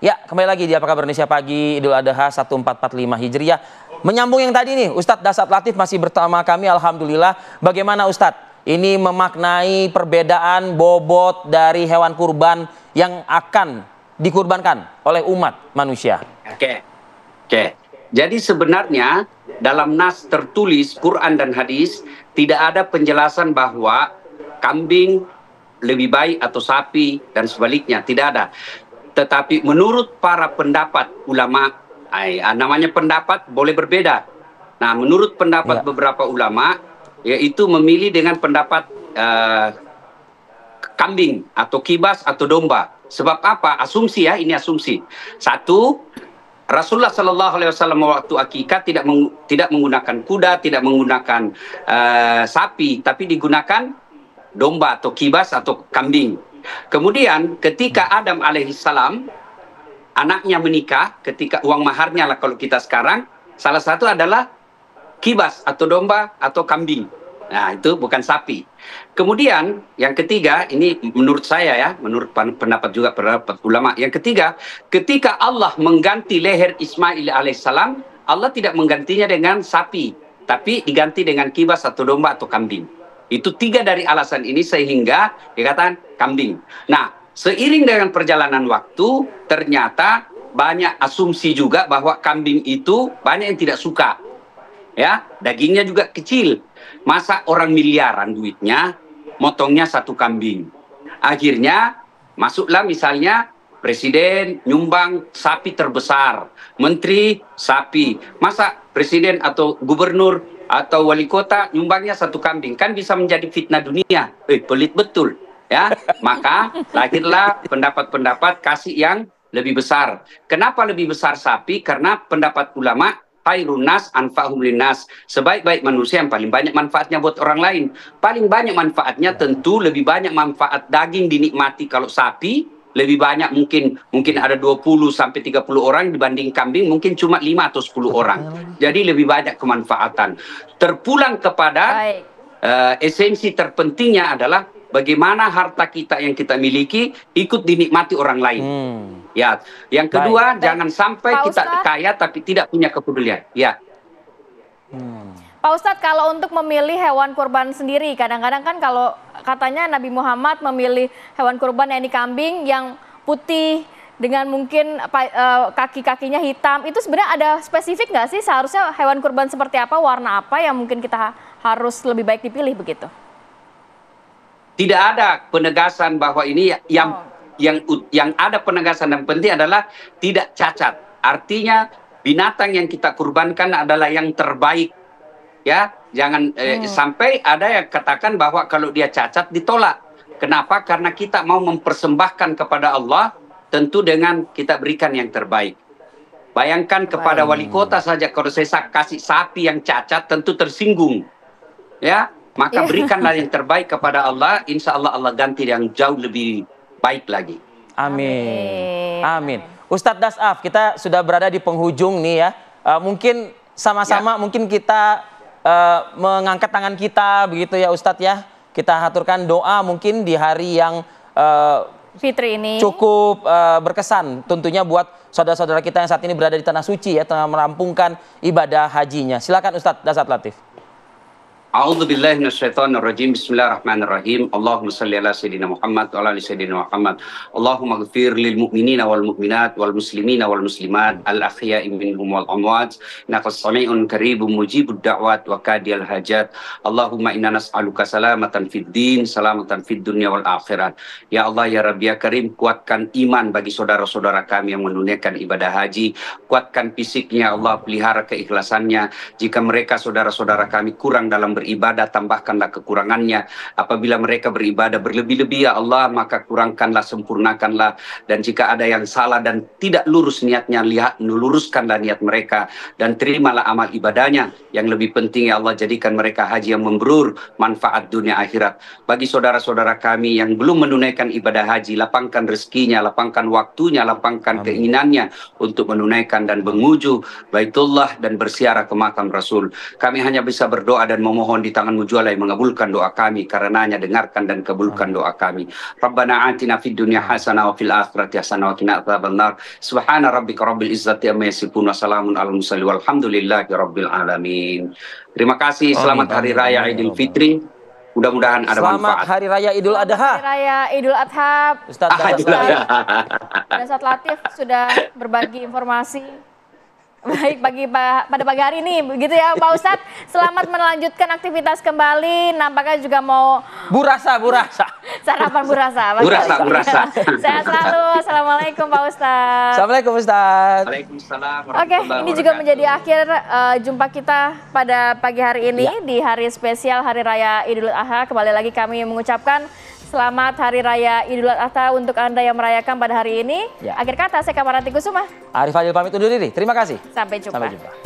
Ya, kembali lagi di Apa Kabar Indonesia Pagi Idul Adha 1445 Hijriah. Menyambung yang tadi nih, Ustadz Dasat Latif masih bersama kami Alhamdulillah. Bagaimana Ustadz? Ini memaknai perbedaan bobot dari hewan kurban yang akan dikurbankan oleh umat manusia. Oke, oke. Jadi sebenarnya dalam nas tertulis Quran dan hadis tidak ada penjelasan bahwa kambing lebih baik atau sapi dan sebaliknya tidak ada. Tetapi menurut para pendapat ulama, eh, ay, ah, namanya pendapat boleh berbeda. Nah, menurut pendapat ya. beberapa ulama, yaitu memilih dengan pendapat uh, kambing atau kibas atau domba. Sebab apa? Asumsi ya, ini asumsi. Satu, Rasulullah Shallallahu Alaihi Wasallam waktu akikah tidak meng, tidak menggunakan kuda, tidak menggunakan uh, sapi, tapi digunakan domba atau kibas atau kambing. Kemudian ketika Adam alaihissalam anaknya menikah, ketika uang maharnya lah kalau kita sekarang, salah satu adalah kibas atau domba atau kambing. Nah, itu bukan sapi. Kemudian yang ketiga, ini menurut saya ya, menurut pendapat juga pendapat ulama. Yang ketiga, ketika Allah mengganti leher Ismail alaihissalam, Allah tidak menggantinya dengan sapi, tapi diganti dengan kibas atau domba atau kambing. Itu tiga dari alasan ini sehingga dikatakan kambing. Nah, seiring dengan perjalanan waktu, ternyata banyak asumsi juga bahwa kambing itu banyak yang tidak suka. Ya, dagingnya juga kecil. Masa orang miliaran duitnya motongnya satu kambing. Akhirnya masuklah misalnya presiden nyumbang sapi terbesar, menteri sapi. Masa presiden atau gubernur atau wali kota nyumbangnya satu kambing kan bisa menjadi fitnah dunia. Eh, pelit betul, ya. Maka lahirlah pendapat-pendapat kasih yang lebih besar. Kenapa lebih besar sapi? Karena pendapat ulama khairunas anfa'hum linnas. Sebaik-baik manusia yang paling banyak manfaatnya buat orang lain. Paling banyak manfaatnya tentu lebih banyak manfaat daging dinikmati kalau sapi lebih banyak mungkin mungkin ada 20 sampai 30 orang dibanding kambing mungkin cuma 5 atau 10 orang. Jadi lebih banyak kemanfaatan. Terpulang kepada uh, esensi terpentingnya adalah bagaimana harta kita yang kita miliki ikut dinikmati orang lain. Hmm. Ya. Yang kedua Baik. jangan sampai Pak kita kaya tapi tidak punya kepedulian. Ya. Hmm. Pak Ustadz, kalau untuk memilih hewan kurban sendiri, kadang-kadang kan kalau katanya Nabi Muhammad memilih hewan kurban yang di kambing yang putih dengan mungkin e, kaki-kakinya hitam, itu sebenarnya ada spesifik nggak sih seharusnya hewan kurban seperti apa, warna apa yang mungkin kita harus lebih baik dipilih begitu? Tidak ada penegasan bahwa ini ya, yang oh. yang yang ada penegasan yang penting adalah tidak cacat. Artinya binatang yang kita kurbankan adalah yang terbaik ya jangan eh, hmm. sampai ada yang katakan bahwa kalau dia cacat ditolak kenapa karena kita mau mempersembahkan kepada Allah tentu dengan kita berikan yang terbaik bayangkan kepada wali kota saja kalau saya kasih sapi yang cacat tentu tersinggung ya maka iya. berikanlah yang terbaik kepada Allah insya Allah Allah ganti yang jauh lebih baik lagi amin amin, amin. Ustadz Dasaf kita sudah berada di penghujung nih ya uh, mungkin sama-sama ya. mungkin kita uh, mengangkat tangan kita begitu ya Ustadz ya. Kita haturkan doa mungkin di hari yang uh, Fitri ini cukup uh, berkesan tentunya buat saudara-saudara kita yang saat ini berada di tanah suci ya tengah merampungkan ibadah hajinya. Silakan Ustadz Dasat Latif. A'udzu billahi minasyaitonir rajim. Bismillahirrahmanirrahim. Allahumma shalli ala sayidina Muhammad wa ala ali Muhammad. Allahumma ighfir lil mu'minina wal mu'minat wal muslimina wal muslimat al ahya'i minhum wal amwat. Innaka sami'un qaribun mujibud da'wat wa qadiyal hajat. Allahumma inna nas'aluka salamatan fid din, salamatan fid dunya wal akhirat. Ya Allah ya Rabbi ya Karim, kuatkan iman bagi saudara-saudara kami yang menunaikan ibadah haji, kuatkan fisiknya ya Allah, pelihara keikhlasannya. Jika mereka saudara-saudara kami kurang dalam beribadah tambahkanlah kekurangannya apabila mereka beribadah berlebih-lebih ya Allah maka kurangkanlah sempurnakanlah dan jika ada yang salah dan tidak lurus niatnya lihat luruskanlah niat mereka dan terimalah amal ibadahnya yang lebih penting ya Allah jadikan mereka haji yang memberur manfaat dunia akhirat bagi saudara-saudara kami yang belum menunaikan ibadah haji lapangkan rezekinya lapangkan waktunya lapangkan Amin. keinginannya untuk menunaikan dan menguju Baitullah dan bersiarah ke makam Rasul kami hanya bisa berdoa dan memohon Mohon di tanganmu jualah yang mengabulkan doa kami. Karenanya dengarkan dan kabulkan doa kami. Rabbana atina fid dunya hasanah wa fil akhirati hasanah wa qina nar Subhana rabbika rabbil izzati amma yasifun wa salamun alal mursalin walhamdulillahi rabbil alamin. Terima kasih. Selamat amin, Hari Raya Idul ya Fitri. Mudah-mudahan ada Selamat manfaat. Selamat Hari Raya Idul Adha. Hari Raya Idul Adha. Ustaz ah, Adha. Ustaz Latif sudah berbagi informasi. Baik pagi Pak pada pagi hari ini begitu ya Pak Ustadz. Selamat melanjutkan aktivitas kembali. Nampaknya juga mau burasa burasa. Sarapan burasa. burasa burasa burasa. Sehat selalu. Assalamualaikum Pak Ustadz. Assalamualaikum Ustadz. Waalaikumsalam. Oke, ini juga menjadi akhir uh, jumpa kita pada pagi hari ini ya. di hari spesial Hari Raya Idul Adha. Kembali lagi kami mengucapkan Selamat Hari Raya Idul Adha untuk Anda yang merayakan pada hari ini. Ya. Akhir kata, saya Kamaranti Kusuma. Arif Fadil pamit undur diri. Terima kasih. Sampai jumpa. Sampai jumpa.